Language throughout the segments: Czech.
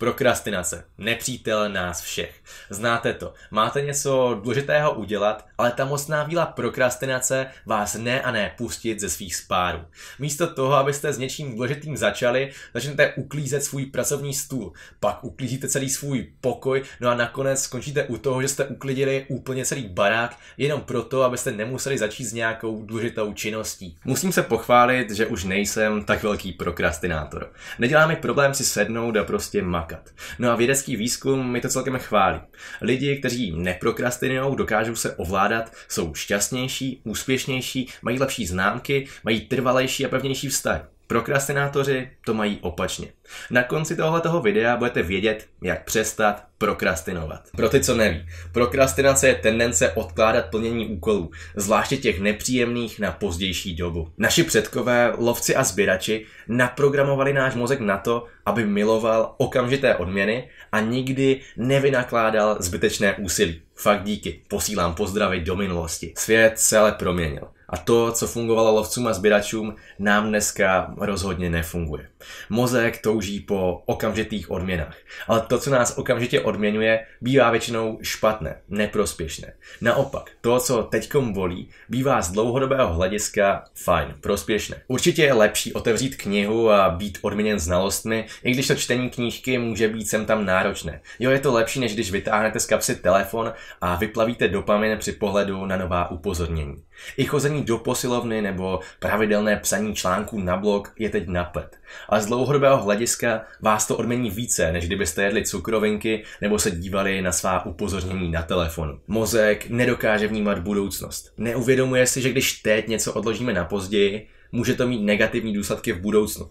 Prokrastinace. Nepřítel nás všech. Znáte to. Máte něco důležitého udělat, ale ta mocná víla prokrastinace vás ne a ne pustit ze svých spárů. Místo toho, abyste s něčím důležitým začali, začnete uklízet svůj pracovní stůl, pak uklízíte celý svůj pokoj, no a nakonec skončíte u toho, že jste uklidili úplně celý barák, jenom proto, abyste nemuseli začít s nějakou důležitou činností. Musím se pochválit, že už nejsem tak velký prokrastinátor. Nedělá mi problém si sednout a prostě mak makat. No a vědecký výzkum mi to celkem chválí. Lidi, kteří neprokrastinují, dokážou se ovládat, jsou šťastnější, úspěšnější, mají lepší známky, mají trvalejší a pevnější vztahy. Prokrastinátoři to mají opačně. Na konci tohoto videa budete vědět, jak přestat prokrastinovat. Pro ty, co neví, prokrastinace je tendence odkládat plnění úkolů, zvláště těch nepříjemných na pozdější dobu. Naši předkové, lovci a sběrači, naprogramovali náš mozek na to, aby miloval okamžité odměny a nikdy nevynakládal zbytečné úsilí. Fakt díky, posílám pozdravy do minulosti. Svět se ale proměnil. A to, co fungovalo lovcům a sběračům, nám dneska rozhodně nefunguje. Mozek touží po okamžitých odměnách, ale to, co nás okamžitě odměňuje, bývá většinou špatné, neprospěšné. Naopak, to, co teďkom volí, bývá z dlouhodobého hlediska fajn, prospěšné. Určitě je lepší otevřít knihu a být odměněn znalostmi, i když to čtení knížky může být sem tam náročné. Jo, je to lepší, než když vytáhnete z kapsy telefon a vyplavíte dopamin při pohledu na nová upozornění. I chození do posilovny nebo pravidelné psaní článků na blog je teď napad. A z dlouhodobého hlediska vás to odmení více, než kdybyste jedli cukrovinky nebo se dívali na svá upozornění na telefonu. Mozek nedokáže vnímat budoucnost. Neuvědomuje si, že když teď něco odložíme na později, může to mít negativní důsledky v budoucnu.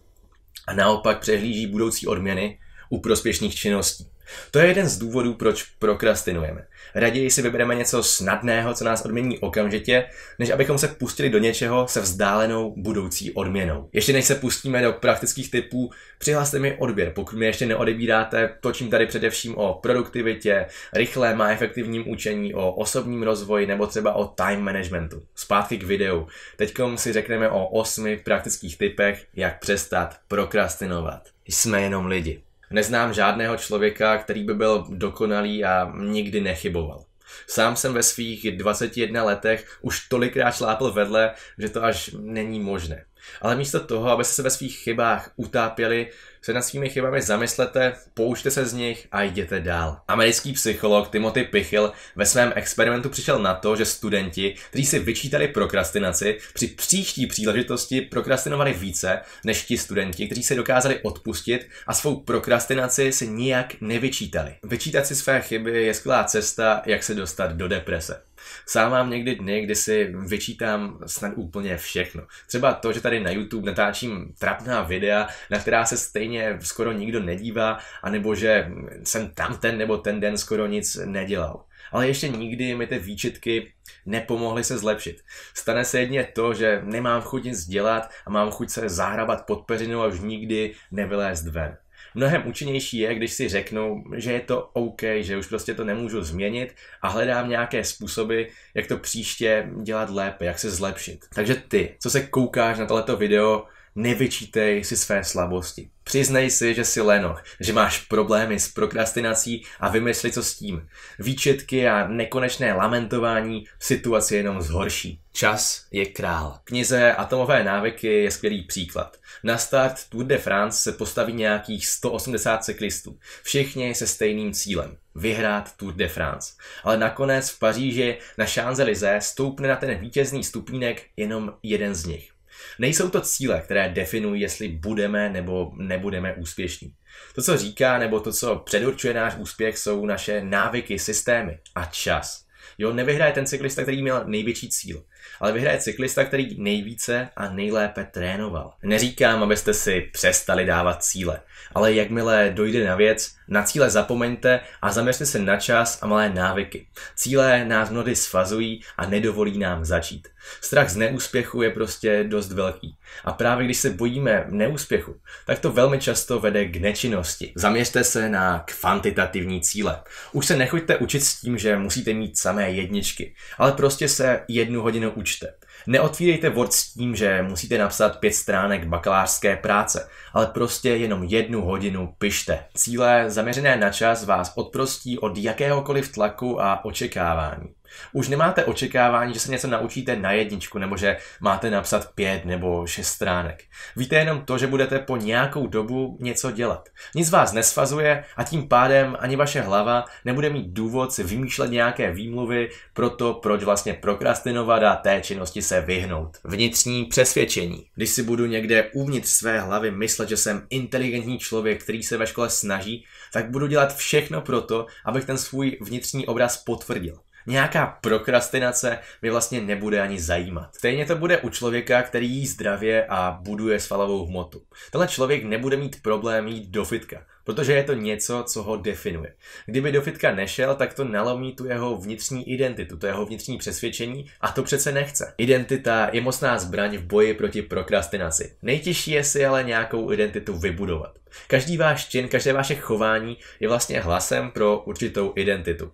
A naopak přehlíží budoucí odměny u prospěšných činností. To je jeden z důvodů, proč prokrastinujeme. Raději si vybereme něco snadného, co nás odmění okamžitě, než abychom se pustili do něčeho se vzdálenou budoucí odměnou. Ještě než se pustíme do praktických typů, přihlaste mi odběr, pokud mi ještě neodebíráte, točím tady především o produktivitě, rychlém a efektivním učení, o osobním rozvoji nebo třeba o time managementu. Zpátky k videu. Teď si řekneme o osmi praktických typech, jak přestat prokrastinovat. Jsme jenom lidi. Neznám žádného člověka, který by byl dokonalý a nikdy nechyboval. Sám jsem ve svých 21 letech už tolikrát šlápl vedle, že to až není možné. Ale místo toho, abyste se ve svých chybách utápěli, se nad svými chybami zamyslete, poučte se z nich a jděte dál. Americký psycholog Timothy Pichil ve svém experimentu přišel na to, že studenti, kteří si vyčítali prokrastinaci, při příští příležitosti prokrastinovali více než ti studenti, kteří se dokázali odpustit a svou prokrastinaci si nijak nevyčítali. Vyčítat si své chyby je skvělá cesta, jak se dostat do deprese. Sám mám někdy dny, kdy si vyčítám snad úplně všechno. Třeba to, že tady na YouTube natáčím trapná videa, na která se stejně skoro nikdo nedívá, anebo že jsem tam ten nebo ten den skoro nic nedělal. Ale ještě nikdy mi ty výčitky nepomohly se zlepšit. Stane se jedně to, že nemám chuť nic dělat a mám chuť se zahrabat pod peřinou a už nikdy nevylézt ven. Mnohem účinnější je, když si řeknu, že je to OK, že už prostě to nemůžu změnit a hledám nějaké způsoby, jak to příště dělat lépe, jak se zlepšit. Takže ty, co se koukáš na tohleto video, nevyčítej si své slabosti. Přiznej si, že jsi lenoch, že máš problémy s prokrastinací a vymysli, co s tím. Výčetky a nekonečné lamentování situaci jenom zhorší. Čas je král. Knize Atomové návyky je skvělý příklad. Na start Tour de France se postaví nějakých 180 cyklistů. Všichni se stejným cílem vyhrát Tour de France. Ale nakonec v Paříži na Champs-Élysées stoupne na ten vítězný stupínek jenom jeden z nich. Nejsou to cíle, které definují, jestli budeme nebo nebudeme úspěšní. To, co říká nebo to, co předurčuje náš úspěch, jsou naše návyky, systémy a čas. Jo, nevyhraje ten cyklista, který měl největší cíl ale vyhraje cyklista, který nejvíce a nejlépe trénoval. Neříkám, abyste si přestali dávat cíle, ale jakmile dojde na věc, na cíle zapomeňte a zaměřte se na čas a malé návyky. Cíle nás mnohdy svazují a nedovolí nám začít. Strach z neúspěchu je prostě dost velký. A právě když se bojíme neúspěchu, tak to velmi často vede k nečinnosti. Zaměřte se na kvantitativní cíle. Už se nechoďte učit s tím, že musíte mít samé jedničky, ale prostě se jednu hodinu neučte. Neotvírejte Word s tím, že musíte napsat pět stránek bakalářské práce, ale prostě jenom jednu hodinu pište. Cíle zaměřené na čas vás odprostí od jakéhokoliv tlaku a očekávání. Už nemáte očekávání, že se něco naučíte na jedničku, nebo že máte napsat pět nebo šest stránek. Víte jenom to, že budete po nějakou dobu něco dělat. Nic vás nesfazuje a tím pádem ani vaše hlava nebude mít důvod si vymýšlet nějaké výmluvy pro to, proč vlastně prokrastinovat a té činnosti se vyhnout. Vnitřní přesvědčení. Když si budu někde uvnitř své hlavy myslet, že jsem inteligentní člověk, který se ve škole snaží, tak budu dělat všechno pro to, abych ten svůj vnitřní obraz potvrdil. Nějaká prokrastinace mi vlastně nebude ani zajímat. Stejně to bude u člověka, který jí zdravě a buduje svalovou hmotu. Tenhle člověk nebude mít problém jít do fitka, protože je to něco, co ho definuje. Kdyby do fitka nešel, tak to nalomí tu jeho vnitřní identitu, to jeho vnitřní přesvědčení a to přece nechce. Identita je mocná zbraň v boji proti prokrastinaci. Nejtěžší je si ale nějakou identitu vybudovat. Každý váš čin, každé vaše chování je vlastně hlasem pro určitou identitu.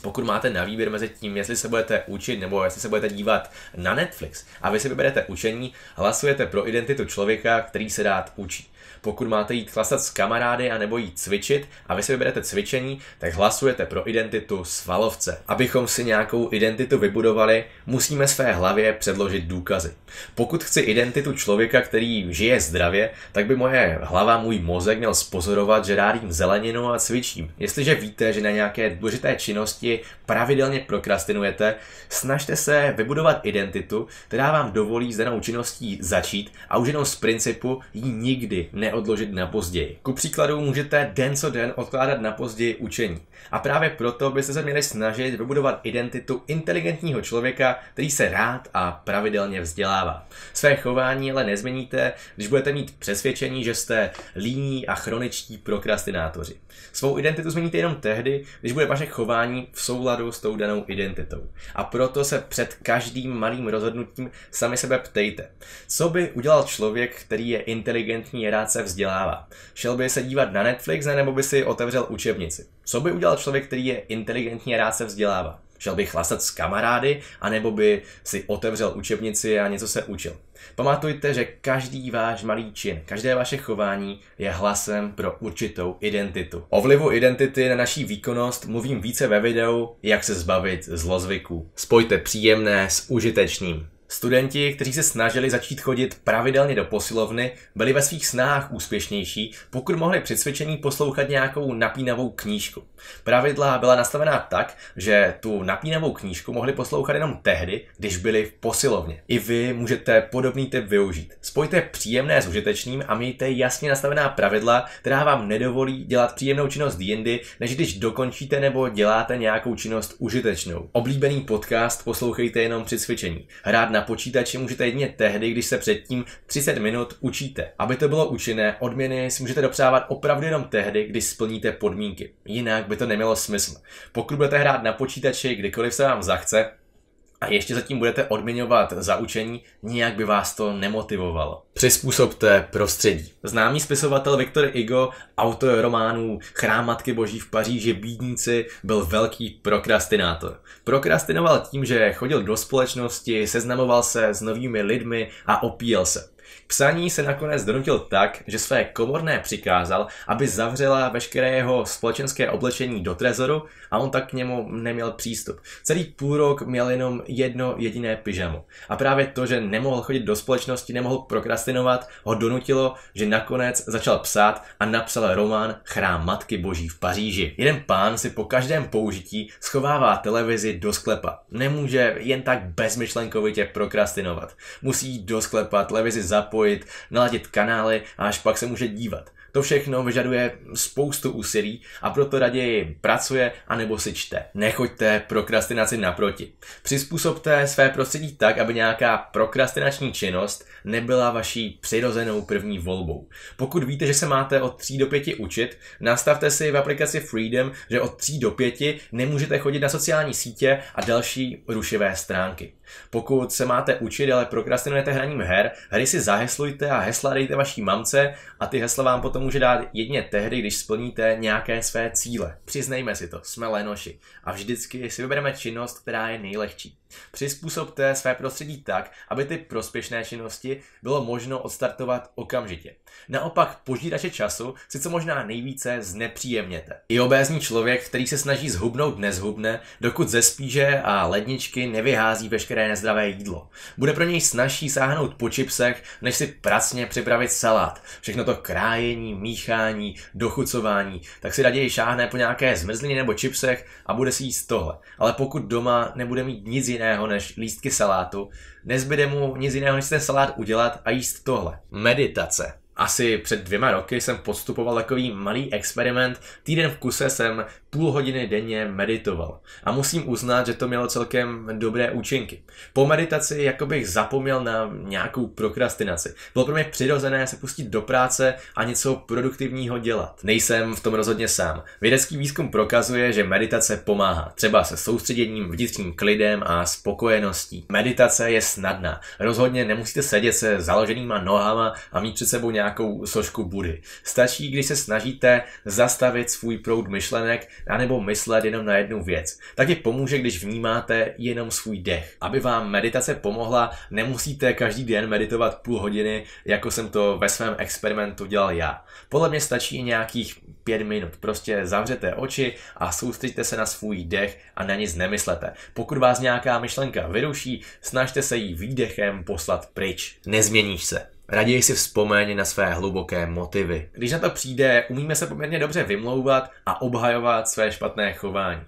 Pokud máte na výběr mezi tím, jestli se budete učit nebo jestli se budete dívat na Netflix a vy si vyberete učení, hlasujete pro identitu člověka, který se rád učí pokud máte jít klasat s kamarády a nebo jít cvičit a vy si vyberete cvičení, tak hlasujete pro identitu svalovce. Abychom si nějakou identitu vybudovali, musíme své hlavě předložit důkazy. Pokud chci identitu člověka, který žije zdravě, tak by moje hlava, můj mozek měl spozorovat, že rád jim zeleninu a cvičím. Jestliže víte, že na nějaké důležité činnosti pravidelně prokrastinujete, snažte se vybudovat identitu, která vám dovolí s danou činností začít a už jenom z principu ji nikdy ne odložit na později. Ku příkladu můžete den co den odkládat na později učení. A právě proto byste se měli snažit vybudovat identitu inteligentního člověka, který se rád a pravidelně vzdělává. Své chování ale nezměníte, když budete mít přesvědčení, že jste líní a chroničtí prokrastinátoři. Svou identitu změníte jenom tehdy, když bude vaše chování v souladu s tou danou identitou. A proto se před každým malým rozhodnutím sami sebe ptejte. Co by udělal člověk, který je inteligentní, rád se se vzdělává. Šel by se dívat na Netflix, nebo by si otevřel učebnici. Co by udělal člověk, který je inteligentní a rád se vzdělává? Šel by chlasat s kamarády, anebo by si otevřel učebnici a něco se učil. Pamatujte, že každý váš malý čin, každé vaše chování je hlasem pro určitou identitu. O vlivu identity na naší výkonnost mluvím více ve videu, jak se zbavit zlozvyků. Spojte příjemné s užitečným. Studenti, kteří se snažili začít chodit pravidelně do posilovny, byli ve svých snahách úspěšnější, pokud mohli při cvičení poslouchat nějakou napínavou knížku. Pravidla byla nastavená tak, že tu napínavou knížku mohli poslouchat jenom tehdy, když byli v posilovně. I vy můžete podobný typ využít. Spojte příjemné s užitečným a mějte jasně nastavená pravidla, která vám nedovolí dělat příjemnou činnost jindy, než když dokončíte nebo děláte nějakou činnost užitečnou. Oblíbený podcast poslouchejte jenom při cvičení. na na počítači můžete jedině tehdy, když se předtím 30 minut učíte. Aby to bylo účinné, odměny si můžete dopřávat opravdu jenom tehdy, když splníte podmínky. Jinak by to nemělo smysl. Pokud budete hrát na počítači, kdykoliv se vám zachce, a ještě zatím budete odměňovat za učení, nijak by vás to nemotivovalo. Přizpůsobte prostředí. Známý spisovatel Viktor Igo, autor románů „Chrámatky Boží v Paříži Bídníci, byl velký prokrastinátor. Prokrastinoval tím, že chodil do společnosti, seznamoval se s novými lidmi a opíjel se psaní se nakonec donutil tak, že své komorné přikázal, aby zavřela veškeré jeho společenské oblečení do trezoru a on tak k němu neměl přístup. Celý půlrok měl jenom jedno jediné pyžamo. A právě to, že nemohl chodit do společnosti, nemohl prokrastinovat, ho donutilo, že nakonec začal psát a napsal román Chrám Matky Boží v Paříži. Jeden pán si po každém použití schovává televizi do sklepa. Nemůže jen tak bezmyšlenkovitě prokrastinovat. Musí do sklepa televizi zapojit zapojit, naladit kanály a až pak se může dívat. To všechno vyžaduje spoustu úsilí a proto raději pracuje anebo si čte. Nechoďte prokrastinaci naproti. Přizpůsobte své prostředí tak, aby nějaká prokrastinační činnost nebyla vaší přirozenou první volbou. Pokud víte, že se máte od 3 do 5 učit, nastavte si v aplikaci Freedom, že od 3 do 5 nemůžete chodit na sociální sítě a další rušivé stránky. Pokud se máte učit, ale prokrastinujete hraním her, hry si zaheslujte a hesla dejte vaší mamce a ty hesla vám potom může dát jedně tehdy, když splníte nějaké své cíle. Přiznejme si to, jsme lenoši a vždycky si vybereme činnost, která je nejlehčí. Přizpůsobte své prostředí tak, aby ty prospěšné činnosti bylo možno odstartovat okamžitě. Naopak požírače času si co možná nejvíce znepříjemněte. I obézní člověk, který se snaží zhubnout, nezhubne, dokud ze spíže a ledničky nevyhází veškeré veškeré nezdravé jídlo. Bude pro něj snažší sáhnout po čipsech, než si pracně připravit salát. Všechno to krájení, míchání, dochucování, tak si raději šáhne po nějaké zmrzlině nebo čipsech a bude si jíst tohle. Ale pokud doma nebude mít nic jiného než lístky salátu, nezbyde mu nic jiného než ten salát udělat a jíst tohle. Meditace. Asi před dvěma roky jsem podstupoval takový malý experiment. Týden v kuse jsem půl hodiny denně meditoval. A musím uznat, že to mělo celkem dobré účinky. Po meditaci jako bych zapomněl na nějakou prokrastinaci. Bylo pro mě přirozené se pustit do práce a něco produktivního dělat. Nejsem v tom rozhodně sám. Vědecký výzkum prokazuje, že meditace pomáhá, třeba se soustředěním, vnitřním klidem a spokojeností. Meditace je snadná. Rozhodně nemusíte sedět se založenýma nohama a mít před sebou nějakou sošku budy. Stačí, když se snažíte zastavit svůj proud myšlenek anebo myslet jenom na jednu věc. Taky pomůže, když vnímáte jenom svůj dech. Aby vám meditace pomohla, nemusíte každý den meditovat půl hodiny, jako jsem to ve svém experimentu dělal já. Podle mě stačí nějakých pět minut. Prostě zavřete oči a soustřeďte se na svůj dech a na nic nemyslete. Pokud vás nějaká myšlenka vyruší, snažte se jí výdechem poslat pryč. Nezměníš se. Raději si vzpomeň na své hluboké motivy. Když na to přijde, umíme se poměrně dobře vymlouvat a obhajovat své špatné chování.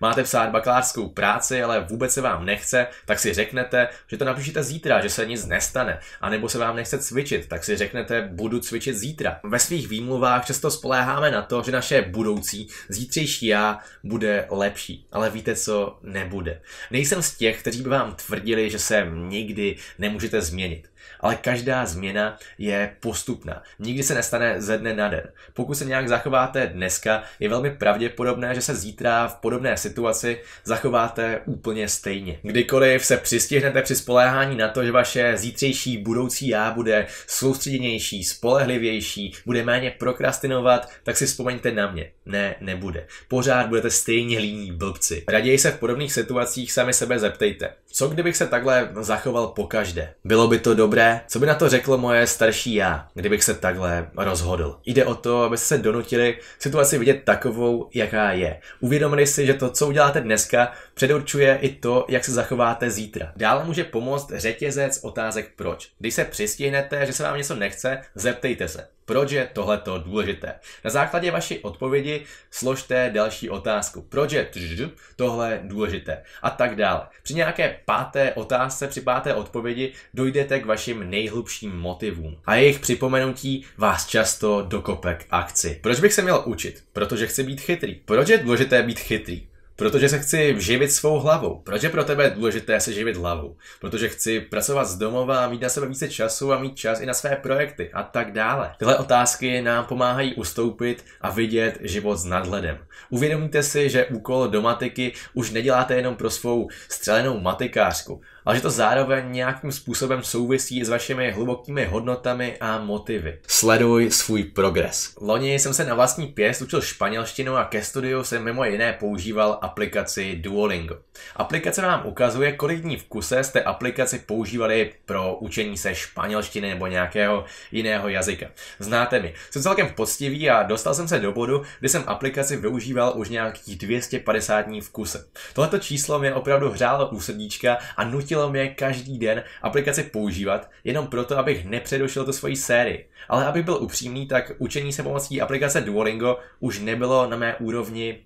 Máte psát bakalářskou práci, ale vůbec se vám nechce, tak si řeknete, že to napíšete zítra, že se nic nestane. A nebo se vám nechce cvičit, tak si řeknete, budu cvičit zítra. Ve svých výmluvách často spoléháme na to, že naše budoucí, zítřejší já bude lepší. Ale víte co? Nebude. Nejsem z těch, kteří by vám tvrdili, že se nikdy nemůžete změnit. Ale každá změna je postupná. Nikdy se nestane ze dne na den. Pokud se nějak zachováte dneska, je velmi pravděpodobné, že se zítra v podobné situaci zachováte úplně stejně. Kdykoliv se přistihnete při spoléhání na to, že vaše zítřejší budoucí já bude soustředěnější, spolehlivější, bude méně prokrastinovat, tak si vzpomeňte na mě. Ne, nebude. Pořád budete stejně líní blbci. Raději se v podobných situacích sami sebe zeptejte. Co kdybych se takhle zachoval po každé? Bylo by to dobré dobré, co by na to řeklo moje starší já, kdybych se takhle rozhodl. Jde o to, aby se donutili situaci vidět takovou, jaká je. Uvědomili si, že to, co uděláte dneska, předurčuje i to, jak se zachováte zítra. Dále může pomoct řetězec otázek proč. Když se přistihnete, že se vám něco nechce, zeptejte se. Proč je tohleto důležité? Na základě vaší odpovědi složte další otázku. Proč je tohle důležité? A tak dále. Při nějaké páté otázce, při páté odpovědi dojdete k vašim nejhlubším motivům. A jejich připomenutí vás často dokope k akci. Proč bych se měl učit? Protože chci být chytrý. Proč je důležité být chytrý? Protože se chci živit svou hlavou. Proč je pro tebe je důležité se živit hlavou? Protože chci pracovat z domova, mít na sebe více času a mít čas i na své projekty a tak dále. Tyhle otázky nám pomáhají ustoupit a vidět život s nadhledem. Uvědomíte si, že úkol domatiky už neděláte jenom pro svou střelenou matikářku, ale že to zároveň nějakým způsobem souvisí s vašimi hlubokými hodnotami a motivy. Sleduj svůj progres. Loni jsem se na vlastní pěst učil španělštinu a ke studiu jsem mimo jiné používal aplikaci Duolingo. Aplikace vám ukazuje, kolik dní v kuse jste aplikaci používali pro učení se španělštiny nebo nějakého jiného jazyka. Znáte mi, jsem celkem poctivý a dostal jsem se do bodu, kdy jsem aplikaci využíval už nějakých 250 dní v kuse. Tohleto číslo mě opravdu hřálo u srdíčka a nutilo Nutilo mě každý den aplikaci používat jenom proto, abych nepředušil tu svoji sérii. Ale aby byl upřímný, tak učení se pomocí aplikace Duolingo už nebylo na mé úrovni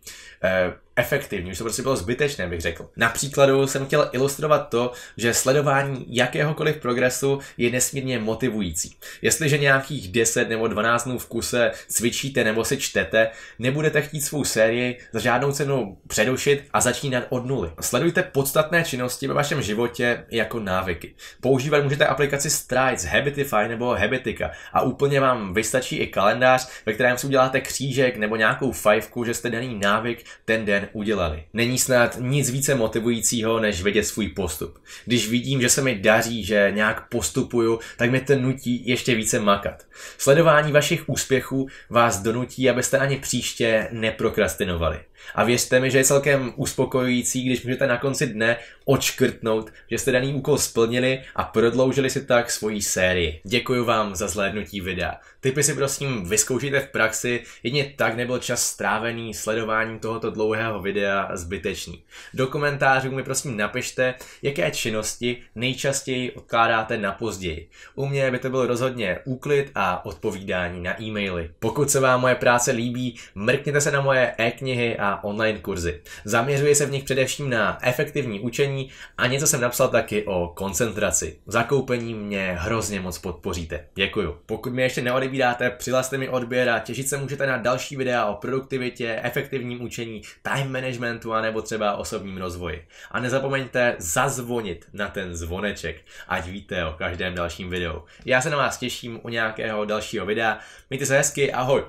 eh, efektivní, už to prostě bylo zbytečné, bych řekl. Na příkladu jsem chtěl ilustrovat to, že sledování jakéhokoliv progresu je nesmírně motivující. Jestliže nějakých 10 nebo 12 dnů v kuse cvičíte nebo si čtete, nebudete chtít svou sérii za žádnou cenu předušit a začínat od nuly. Sledujte podstatné činnosti ve vašem životě jako návyky. Používat můžete aplikaci Strides, Habitify nebo Habitica a úplně vám vystačí i kalendář, ve kterém si uděláte křížek nebo nějakou fajfku, že jste daný návyk ten den den udělali. Není snad nic více motivujícího, než vědět svůj postup. Když vidím, že se mi daří, že nějak postupuju, tak mě to nutí ještě více makat. Sledování vašich úspěchů vás donutí, abyste ani příště neprokrastinovali. A věřte mi, že je celkem uspokojující, když můžete na konci dne očkrtnout, že jste daný úkol splnili a prodloužili si tak svoji sérii. Děkuji vám za zhlédnutí videa. Typy si prosím vyzkoušejte v praxi, jedině tak nebyl čas strávený sledováním tohoto dlouhého videa zbytečný. Do komentářů mi prosím napište, jaké činnosti nejčastěji odkládáte na později. U mě by to byl rozhodně úklid a odpovídání na e-maily. Pokud se vám moje práce líbí, mrkněte se na moje e-knihy a online kurzy. Zaměřuje se v nich především na efektivní učení a něco jsem napsal taky o koncentraci. Zakoupení mě hrozně moc podpoříte. Děkuju. Pokud mě ještě neodebíráte, přihlaste mi odběr a těšit se můžete na další videa o produktivitě, efektivním učení, time managementu a nebo třeba osobním rozvoji. A nezapomeňte zazvonit na ten zvoneček, ať víte o každém dalším videu. Já se na vás těším u nějakého dalšího videa. Mějte se hezky, ahoj!